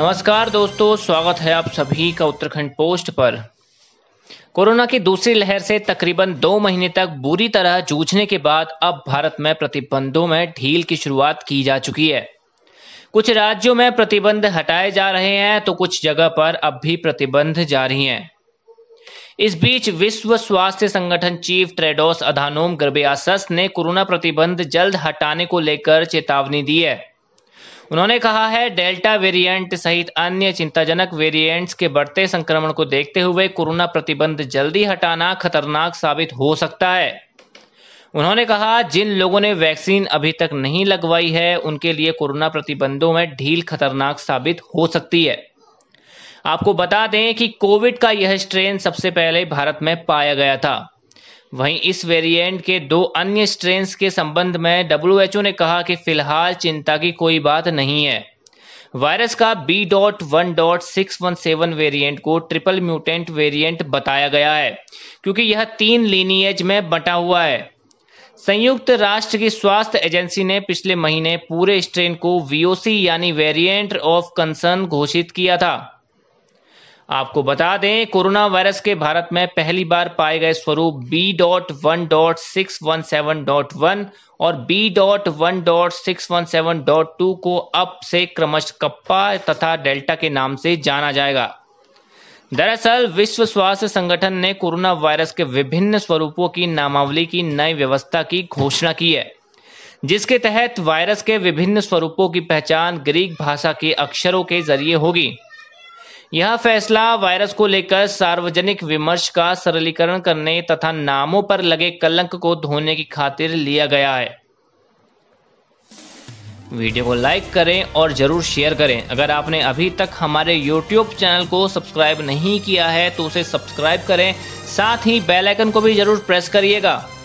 नमस्कार दोस्तों स्वागत है आप सभी का उत्तराखंड पोस्ट पर कोरोना की दूसरी लहर से तकरीबन दो महीने तक बुरी तरह जूझने के बाद अब भारत में प्रतिबंधों में ढील की शुरुआत की जा चुकी है कुछ राज्यों में प्रतिबंध हटाए जा रहे हैं तो कुछ जगह पर अब भी प्रतिबंध जारी हैं इस बीच विश्व स्वास्थ्य संगठन चीफ ट्रेडोस अधानोम गर्बेस ने कोरोना प्रतिबंध जल्द हटाने को लेकर चेतावनी दी है उन्होंने कहा है डेल्टा वेरिएंट सहित अन्य चिंताजनक वेरिएंट्स के बढ़ते संक्रमण को देखते हुए कोरोना प्रतिबंध जल्दी हटाना खतरनाक साबित हो सकता है उन्होंने कहा जिन लोगों ने वैक्सीन अभी तक नहीं लगवाई है उनके लिए कोरोना प्रतिबंधों में ढील खतरनाक साबित हो सकती है आपको बता दें कि कोविड का यह स्ट्रेन सबसे पहले भारत में पाया गया था वहीं इस वेरिएंट के दो अन्य स्ट्रेन के संबंध में डब्ल्यूएचओ ने कहा कि फिलहाल चिंता की कोई बात नहीं है वायरस का B dot one dot six one seven variant को ट्रिपल म्यूटेंट वेरिएंट बताया गया है क्योंकि यह तीन लीनिएज में बटा हुआ है संयुक्त राष्ट्र की स्वास्थ्य एजेंसी ने पिछले महीने पूरे स्ट्रेन को वीओसी यानी वेरिएंट ऑफ कंसर्न घोषित किया था आपको बता दें कोरोना वायरस के भारत में पहली बार पाए गए स्वरूप B dot one dot six one seven dot one और B dot one dot six one seven dot two को अब से क्रमश कप्पा तथा डेल्टा के नाम से जाना जाएगा दरअसल विश्व स्वास्थ्य संगठन ने कोरोना वायरस के विभिन्न स्वरूपों की नामावली की नई व्यवस्था की घोषणा की है जिसके तहत वायरस के विभिन्न स्वरूपों की पहचान ग्रीक भाषा के अक्षरों के जरिए होगी यह फैसला वायरस को लेकर सार्वजनिक विमर्श का सरलीकरण करने तथा नामों पर लगे कलंक को धोने की खातिर लिया गया है वीडियो को लाइक करें और ज़रूर शेयर करें अगर आपने अभी तक हमारे यूट्यूब चैनल को सब्सक्राइब नहीं किया है तो उसे सब्सक्राइब करें साथ ही बेल आइकन को भी ज़रूर प्रेस करिएगा